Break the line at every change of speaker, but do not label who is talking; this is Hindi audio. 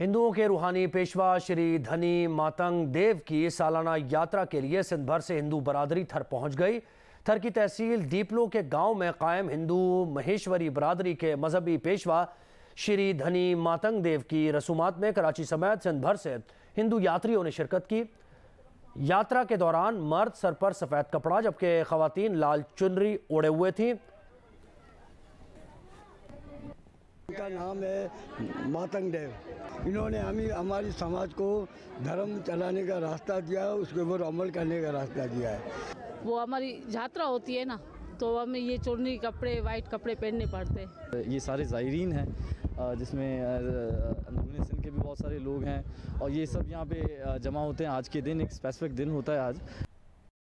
हिंदुओं के रूहानी पेशवा श्री धनी मातंग देव की सालाना यात्रा के लिए सिंध भर से हिंदू बरादरी थर पहुंच गई थर की तहसील दीपलो के गांव में कायम हिंदू महेश्वरी बरादरी के मजहबी पेशवा श्री धनी मातंग देव की रसूमात में कराची समेत सिंध भर से हिंदू यात्रियों ने शिरकत की यात्रा के दौरान मर्द सर पर सफ़ेद कपड़ा जबकि खवतान लाल चुनरी ओढ़े हुए थीं
इनका नाम है मातंग देव
इन्होंने हमें हमारी समाज को धर्म चलाने का रास्ता दिया है उसके ऊपर अमल करने का रास्ता दिया है
वो हमारी यात्रा होती है ना तो हमें ये चुनरी कपड़े वाइट कपड़े पहनने पड़ते हैं
ये सारे ज़ायरीन हैं जिसमें अंदरूनी
के भी बहुत सारे लोग हैं और ये सब यहाँ पे जमा होते हैं आज के दिन एक स्पेसिफिक दिन होता है आज